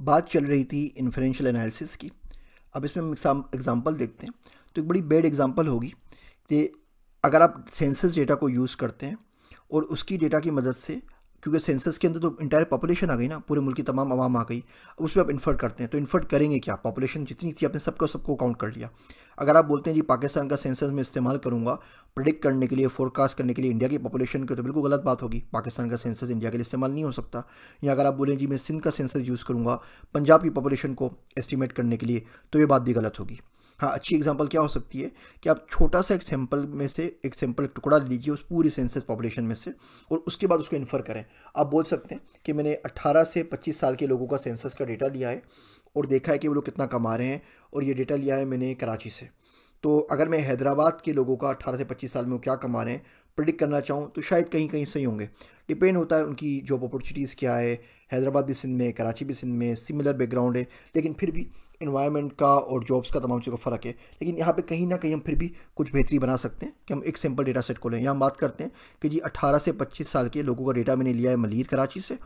बात चल रही थी इन्फ्रेंशल एनालिसिस की अब इसमें हम एग्ज़ाम्पल देखते हैं तो एक बड़ी बेड एग्ज़ाम्पल होगी कि अगर आप सेंसस डेटा को यूज़ करते हैं और उसकी डेटा की मदद से क्योंकि सेंसस के अंदर तो इंटायर पॉपुलेशन आ गई ना पूरे मुल्क की तमाम आवाम आ गई अब उसमें आप इन्फर्ट करते हैं तो इन्फर्ट करेंगे क्या पॉपुलेशन जितनी थी आपने सबको सबको काउंट कर लिया अगर आप बोलते हैं जी पाकिस्तान का सेंसस में इस्तेमाल करूँगा प्रडिक्ट करने के लिए फोरकास्ट करने के लिए इंडिया की पॉपुलेशन की तो बिल्कुल गलत बात होगी पाकिस्तान का सेंसस इंडिया के लिए इस्तेमाल नहीं हो सकता या अगर आप बोलें जी मैं सिंध का सेंसस यूज़ करूँगा पंजाब की पॉपुलेशन को एस्टिमेट करने के लिए तो ये बात भी गलत होगी हाँ अच्छी एग्जांपल क्या हो सकती है कि आप छोटा सा एक सैंपल में से एक सैंपल टुकड़ा लीजिए उस पूरी सेंसस पॉपुलेशन में से और उसके बाद उसको इन्फर करें आप बोल सकते हैं कि मैंने 18 से 25 साल के लोगों का सेंसस का डेटा लिया है और देखा है कि वो लोग कितना कमा रहे हैं और ये डेटा लिया है मैंने कराची से तो अगर मैं हैदराबाद के लोगों का अट्ठारह से पच्चीस साल में वो क्या कमा रहे हैं प्रडिक्ट करना चाहूँ तो शायद कहीं कहीं सही होंगे डिपेंड होता है उनकी जॉब अपॉर्चुनिटीज़ क्या है हैदराबाद भी सिंध में कराची भी सिंध में सिमिलर बैकग्राउंड है लेकिन फिर भी इन्वायरमेंट का और जॉब्स का तमाम चीज़ों का फ़र्क है लेकिन यहाँ पे कहीं ना कहीं हम फिर भी कुछ बेहतरी बना सकते हैं कि हम एक सिंपल डेटा सेट को लें यहाँ बात करते हैं कि जी 18 से 25 साल के लोगों का डेटा मैंने लिया है मलिर कराची से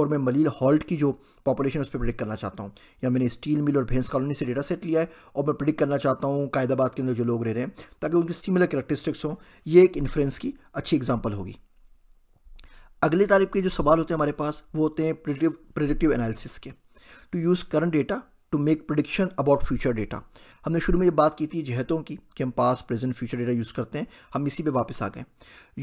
और मैं मलिर हॉल्ट की जो पॉपुलेशन उस पर प्रिडिक्ट करना चाहता हूँ या मैंने स्टील मिल और भैंस कॉलोनी से डेटा सेट लिया है और मैं प्रिडिक्ट करना चाहता हूँ कायदाबाद के अंदर जो लोग रह रहे हैं ताकि उनकी सिमिलर करेक्टरिस्टिक्स हों ये एक इन्फ्लुएंस की अच्छी एग्जाम्पल होगी अगली तारीफ के जो सवाल होते हैं हमारे पास वो होते हैं प्रिडिक्टिव एनालिसिस के to use current data to make prediction about future data हमने शुरू में ये बात की थी जहतों की कि हम पास प्रेजेंट फ्यूचर डेटा यूज़ करते हैं हम इसी पे वापस आ गए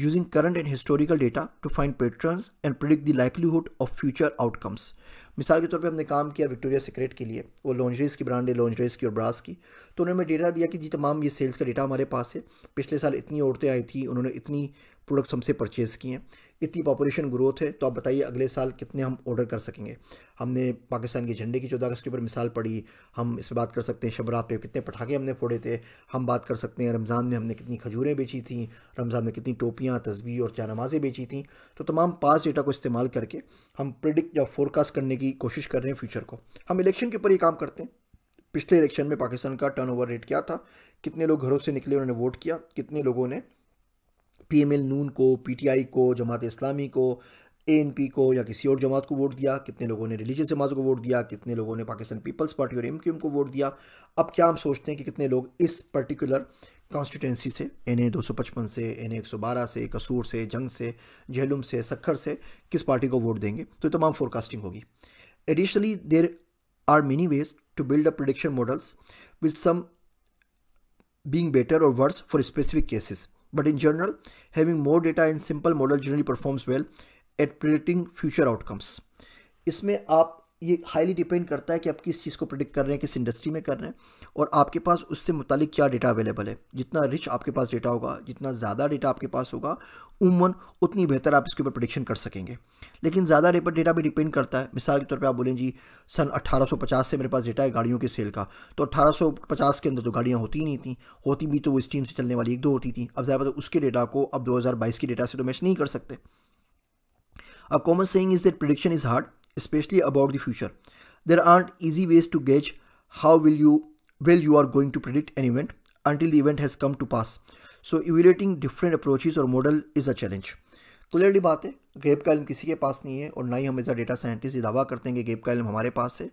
using current and historical data to find patterns and predict the livelihood of future outcomes मिसाल के तौर पे हमने काम किया विक्टोरिया सीक्रेट के लिए वो लॉन्जरीज की ब्रांड है लॉन्जरीज की और ब्रास की तो उन्होंने डेटा दिया कि जी तमाम ये सेल्स का डेटा हमारे पास है पिछले साल इतनी औरतें आई थी उन्होंने इतनी प्रोडक्ट्स हमसे परचेज़ किए हैं इतनी पॉपुलेशन ग्रोथ है तो आप बताइए अगले साल कितने हम ऑर्डर कर सकेंगे हमने पाकिस्तान के झंडे की चौदह अगस्त के ऊपर मिसाल पड़ी हम इस पर बात कर सकते हैं शबरात पे कितने पटाखे हमने फोड़े थे हम बात कर सकते हैं रमज़ान में हमने कितनी खजूरें बेची थी रमज़ान में कितनी टोपियाँ तस्वीर और नमाजें बेची थी तो तमाम पास डेटा को इस्तेमाल करके हम प्रिडिक्ट या फोरकास्ट करने की की कोशिश कर रहे हैं फ्यूचर को हम इलेक्शन के ऊपर ये काम करते हैं पिछले इलेक्शन में पाकिस्तान का टर्नओवर रेट क्या था कितने लोग घरों से निकले उन्होंने वोट किया कितने लोगों ने पीएमएल नून को पीटीआई को जमात इस्लामी को ए को या किसी और जमात को वोट दिया कितने लोगों ने रिलीजियस जमात को वोट दिया कितने लोगों ने पाकिस्तान पीपल्स पार्टी और एम को वोट दिया अब क्या हम सोचते हैं कि कितने लोग इस पर्टिकुलर कॉन्स्टिट्यूंसी से एन ए दो सौ पचपन से एन एक सौ बारह से कसूर से जंग से झेलुम से सखर से किस पार्टी को वोट देंगे तो तमाम फोरकास्टिंग होगी additionally there are many ways to build a prediction models with some being better or worse for specific cases but in general having more data in simple model generally performs well at predicting future outcomes इसमें आप ये highly depend करता है कि आप किस चीज़ को predict कर रहे हैं किस इंडस्ट्री में कर रहे हैं और आपके पास उससे मुतल क्या डेटा अवेलेबल है जितना रिच आपके पास डेटा होगा जितना ज़्यादा डेटा आपके पास होगा उमन उतनी बेहतर आप इसके ऊपर प्रोडिक्शन कर सकेंगे लेकिन ज़्यादा रेपर डेटा भी डिपेंड करता है मिसाल के तौर पर आप बोलें जी सन अट्ठारह से मेरे पास डेटा है गाड़ियों के सेल का तो अट्ठारह के अंदर तो गाड़ियाँ होती ही नहीं थी होती भी तो वो स्टीम से चलने वाली एक दो होती थी अब ज़्यादा उसके डेटा को अब दो के डेटा से तो मैच नहीं कर सकते अब common sense is that prediction is hard especially about the future. There aren't easy ways to gauge how will you well you are going to predict an event until the event has come to pass. So evaluating different approaches or model is a challenge. Clearly बात है gap का इलम किसी के पास नहीं है और ना ही हम एज डेटा साइंटिस्ट ये दावा करते हैं कि गेप का इलम हमारे पास है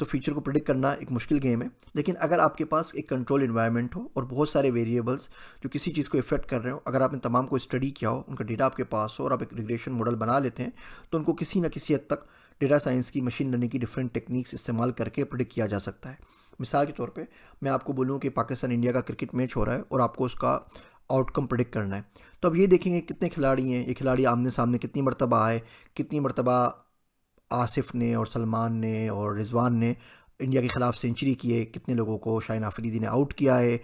तो फ्यूचर को प्रिडिक्ट करना एक मुश्किल गेम है लेकिन अगर आपके पास एक कंट्रोल इन्वायरमेंट हो और बहुत सारे वेरिएबल्स जो किसी चीज़ को इफेक्ट कर रहे हो अगर आपने तमाम को स्टडी किया हो उनका डेटा आपके पास हो और आप एक रिग्रेशन मॉडल बना लेते हैं तो उनको किसी न किसी हद तक डेटा साइंस की मशीन लर्निंग की डिफरेंट टेक्निक्स इस्तेमाल करके प्रिडिक्ट किया जा सकता है मिसाल के तौर पे मैं आपको बोलूँ कि पाकिस्तान इंडिया का क्रिकेट मैच हो रहा है और आपको उसका आउटकम प्रडिक्ट करना है तो अब ये देखेंगे कितने खिलाड़ी हैं ये खिलाड़ी आमने सामने कितनी मरतबा आए कितनी मरतबा आसिफ ने और सलमान ने और रिजवान ने इंडिया के ख़िलाफ़ सेंचुरी किए कितने लोगों को शाइन आफरीदी ने आउट किया है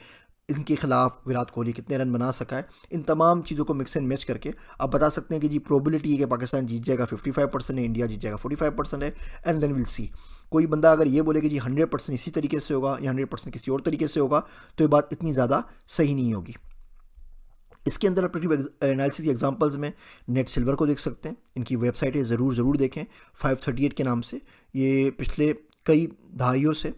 इनके खिलाफ विराट कोहली कितने रन बना सका है इन तमाम चीज़ों को मिक्स एंड मैच करके आप बता सकते हैं कि जी प्रोबेबिलिटी है कि पाकिस्तान जीत जाएगा 55 परसेंट है इंडिया जीत जाएगा 45 परसेंट है एंड देन विल सी कोई बंदा अगर ये बोले कि जी 100 परसेंट इसी तरीके से होगा या 100 परसेंट किसी और तरीके से होगा तो ये बात इतनी ज़्यादा सही नहीं होगी इसके अंदर आप एनालिसिस की एग्जाम्पल्स में नेट सिल्वर को देख सकते हैं इनकी वेबसाइट है ज़रूर ज़रूर देखें 538 के नाम से ये पिछले कई दहाइयों से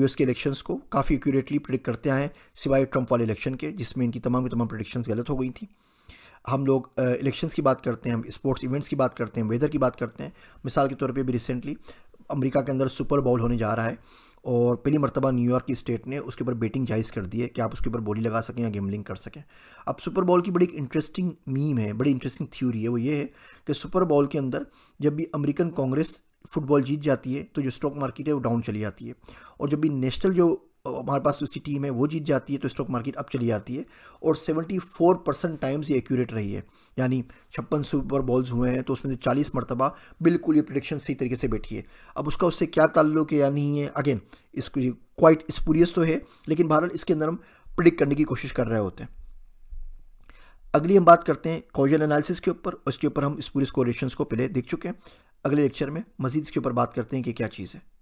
यूएस के इलेक्शंस को काफ़ी एक्यूरेटली प्रिडिक्ट करते आए सिवाय ट्रंप वाले इलेक्शन के जिसमें इनकी तमाम की तमाम प्रडिक्शंस गलत हो गई थी हम लोग इलेक्शंस की बात करते हैं हम स्पोर्ट्स इवेंट्स की बात करते हैं वेदर की बात करते हैं मिसाल के तौर पे भी रिसेंटली अमेरिका के अंदर सुपर बॉल होने जा रहा है और पहली मरतबा न्यूयॉर्क की स्टेट ने उसके ऊपर बेटिंग जायज़ कर दी है कि आप उसके ऊपर बोली लगा सकें या गेमलिंग कर सकें अब सुपर बॉल की बड़ी इंटरेस्टिंग मीम है बड़ी इंटरेस्टिंग थ्योरी है वो ये है कि सुपर बॉल के अंदर जब भी अमेरिकन कांग्रेस फुटबॉल जीत जाती है तो जो स्टॉक मार्केट है वो डाउन चली जाती है और जब भी नेशनल जो हमारे पास उसकी टीम है वो जीत जाती है तो स्टॉक मार्केट अब चली जाती है और 74 परसेंट टाइम्स ये एक्यूरेट रही है यानी छप्पन सुपर बॉल्स हुए हैं तो उसमें से 40 मरतबा बिल्कुल ये प्रोडिक्शन सही तरीके से बैठी है अब उसका उससे क्या ताल्लुक है या नहीं है अगेन इसको क्वाइट स्पूरियस तो है लेकिन भारत इसके अंदर हम प्रिडिक्ट करने की कोशिश कर रहे होते हैं अगली हम बात करते हैं कॉजल एनालिसिस के ऊपर उसके ऊपर हम स्पूरियस कोरेशन को पहले देख चुके हैं अगले लेक्चर में मजीद इसके ऊपर बात करते हैं कि क्या चीज़ है